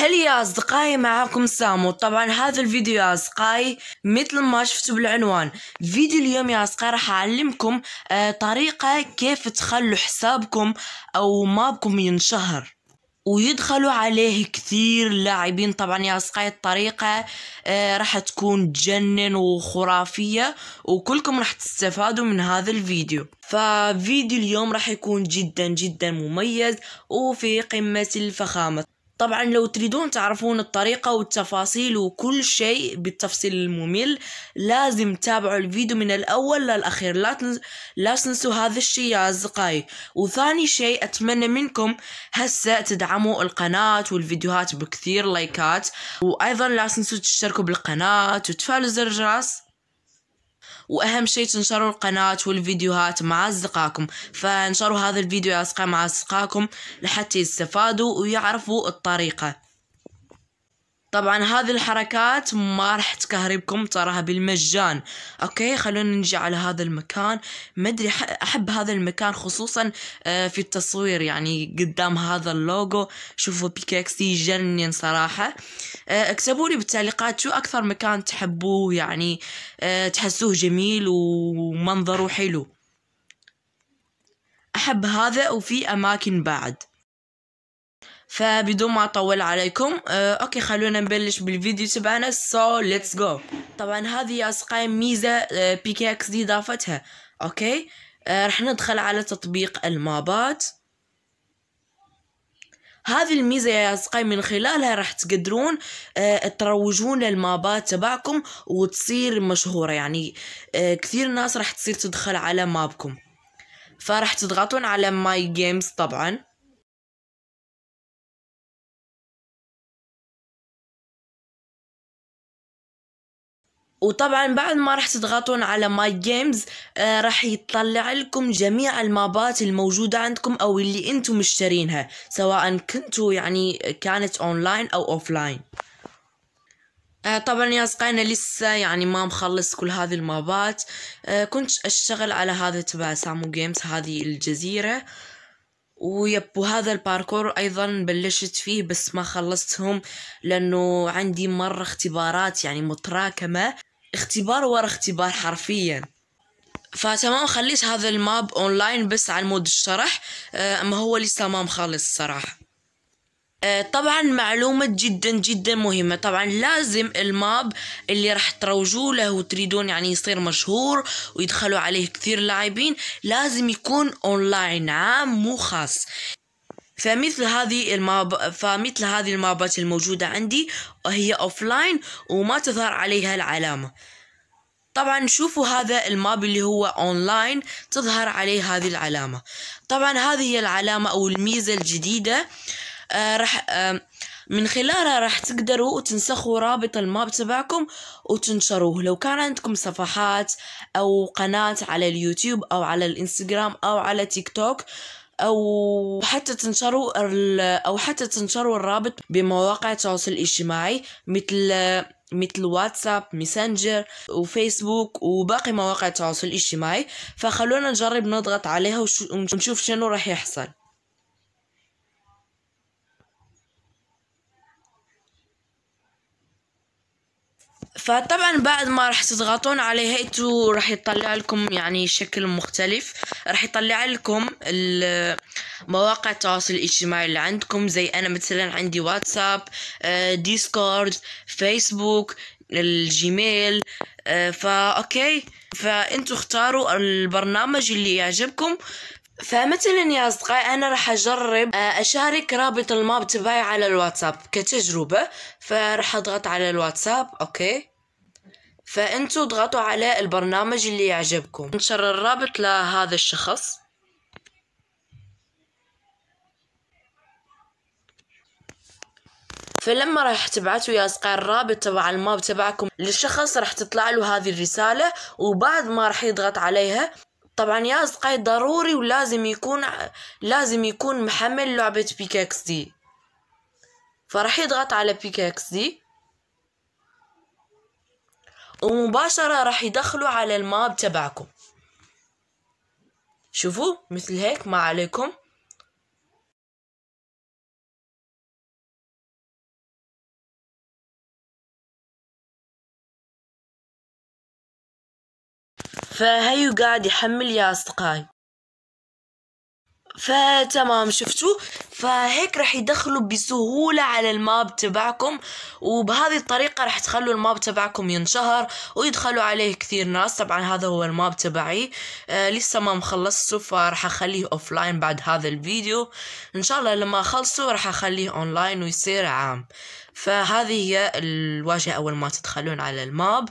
هل يا أصدقائي معاكم سامو طبعا هذا الفيديو يا أصدقائي مثل ما شفتوا بالعنوان فيديو اليوم يا أصدقائي راح أعلمكم آه، طريقة كيف تخلوا حسابكم أو مابكم ينشهر ويدخلوا عليه كثير لاعبين طبعا يا أصدقائي الطريقة آه، راح تكون تجنن وخرافية وكلكم راح تستفادوا من هذا الفيديو ففيديو اليوم راح يكون جدا جدا مميز وفي قمة الفخامة طبعا لو تريدون تعرفون الطريقة والتفاصيل وكل شيء بالتفصيل الممل لازم تتابعوا الفيديو من الأول للأخير لا, تنس... لا تنسوا هذا الشيء يا أصدقائي وثاني شيء أتمنى منكم هسه تدعموا القناة والفيديوهات بكثير لايكات وأيضا لا تنسوا تشتركوا بالقناة وتفعلوا زر الجرس واهم شيء تنشروا القناه والفيديوهات مع اصدقائكم فانشروا هذا الفيديو يا اصدقاء مع اصدقائكم لحتى يستفادوا ويعرفوا الطريقه طبعا هذه الحركات ما راح تكهربكم تراها بالمجان اوكي خلونا نجي على هذا المكان ما ادري احب هذا المكان خصوصا آه، في التصوير يعني قدام هذا اللوجو شوفوا بيكاكسي يجنن صراحه آه، اكتبوا لي بالتعليقات شو اكثر مكان تحبوه يعني آه، تحسوه جميل ومنظره حلو احب هذا وفي اماكن بعد فبدون ما اطول عليكم آه، اوكي خلونا نبلش بالفيديو تبعنا سو ليتس جو طبعا هذه يا اصدقائي ميزه آه، بي كي اكس دي ضافتها اوكي آه، رح ندخل على تطبيق المابات هذه الميزة يا أصدقائي من خلالها راح تقدرون آه، تروجون للمابات تبعكم وتصير مشهورة يعني آه، كثير ناس راح تصير تدخل على مابكم فراح تضغطون على ماي جيمز طبعاً وطبعا بعد ما راح تضغطون على ماي جيمز آه، راح يطلع لكم جميع المابات الموجودة عندكم او اللي انتم مشترينها سواء كنتوا يعني كانت اونلاين او اوفلاين آه طبعا يا صقينا لسه يعني ما مخلص كل هذه المابات آه كنت اشتغل على هذا تبع سامو جيمز هذه الجزيرة ويب وهذا الباركور ايضا بلشت فيه بس ما خلصتهم لانه عندي مره اختبارات يعني متراكمه اختبار ورا اختبار حرفيا فتمام خليت هذا الماب اونلاين بس على مود الشرح آه، اما هو لسه ما مخلص الصراحه آه، طبعا معلومة جدا جدا مهمة طبعا لازم الماب اللي راح تروجوا له وتريدون يعني يصير مشهور ويدخلوا عليه كثير لاعبين لازم يكون اونلاين عام مو خاص فمثل هذه الماب فمثل هذه المابات الموجودة عندي هي أوفلاين وما تظهر عليها العلامة طبعا شوفوا هذا الماب اللي هو اونلاين تظهر عليه هذه العلامة طبعا هذه هي العلامة او الميزة الجديدة آه رح آه من خلالها راح تقدروا تنسخوا رابط الماب تبعكم وتنشروه لو كان عندكم صفحات او قناة على اليوتيوب او على الانستغرام او على تيك توك او حتى تنشروا او حتى تنشروا الرابط بمواقع التواصل الاجتماعي مثل مثل واتساب ميسنجر وفيسبوك وباقي مواقع التواصل الاجتماعي فخلونا نجرب نضغط عليها ونشوف شنو راح يحصل فطبعا بعد ما راح تضغطون على هيتو راح يطلع لكم يعني شكل مختلف راح يطلع لكم مواقع التواصل الاجتماعي اللي عندكم زي انا مثلا عندي واتساب آه، ديسكورد فيسبوك الجيميل آه، فا اوكي فانتوا اختاروا البرنامج اللي يعجبكم فمثلا يا اصدقائي انا راح اجرب آه، اشارك رابط الماب تبعي على الواتساب كتجربه فراح اضغط على الواتساب اوكي فانتوا اضغطوا على البرنامج اللي يعجبكم انشر الرابط لهذا الشخص فلما راح تبعتوا يا اصدقائي الرابط تبع الماب تبعكم للشخص راح تطلع له هذه الرساله وبعد ما راح يضغط عليها طبعا يا اصدقائي ضروري ولازم يكون لازم يكون محمل لعبه بيكاكس دي فراح يضغط على بيكاكس دي ومباشرة راح يدخلوا على الماب تبعكم شوفوا مثل هيك ما عليكم فهيو قاعد يحمل يا أصدقائي فتمام شفتوا فهيك راح يدخلوا بسهولة على الماب تبعكم وبهذه الطريقة راح تخلوا الماب تبعكم ينشهر ويدخلوا عليه كثير ناس طبعا هذا هو الماب تبعي آه لسه ما مخلصته فرح اخليه اوفلاين بعد هذا الفيديو ان شاء الله لما اخلصه رح اخليه اونلاين ويصير عام فهذه هي الواجهة اول ما تدخلون على الماب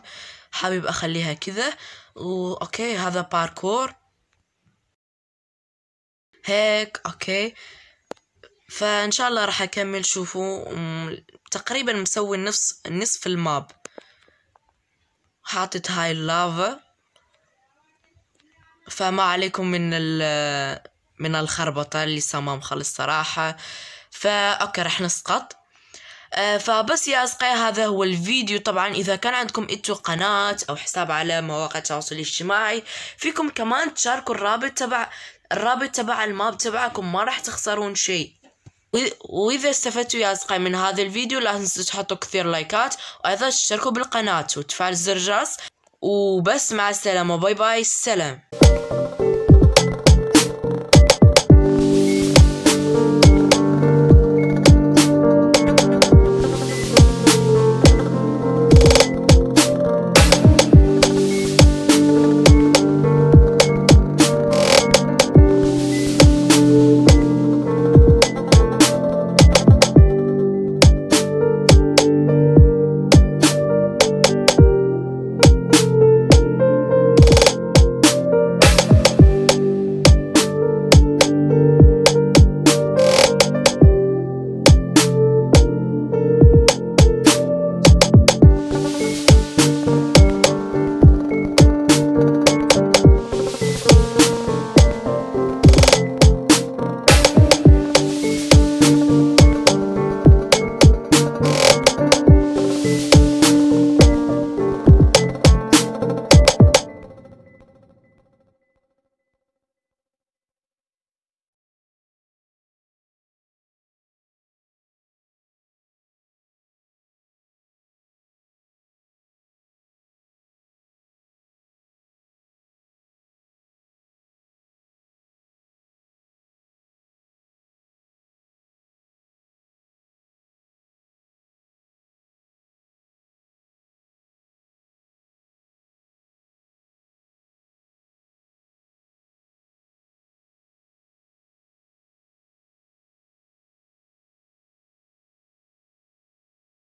حابب اخليها كذا واوكي هذا باركور هيك اوكي فان شاء الله راح اكمل شوفوا تقريبا مسوي نفس نصف الماب حاطط هاي اللافا فما عليكم من ال من الخربطة اللي ما مخلص صراحة فا اوكي راح نسقط آه، فبس يا أصدقائي هذا هو الفيديو طبعا إذا كان عندكم انتو قناة أو حساب على مواقع التواصل الاجتماعي فيكم كمان تشاركوا الرابط تبع الرابط تبع الماب تبعكم ما راح تخسرون شيء واذا استفدتوا يا اصدقائي من هذا الفيديو لا تنسوا تحطوا كثير لايكات وايضا تشتركوا بالقناه وتفعل زر الجرس وبس مع السلامه باي باي سلام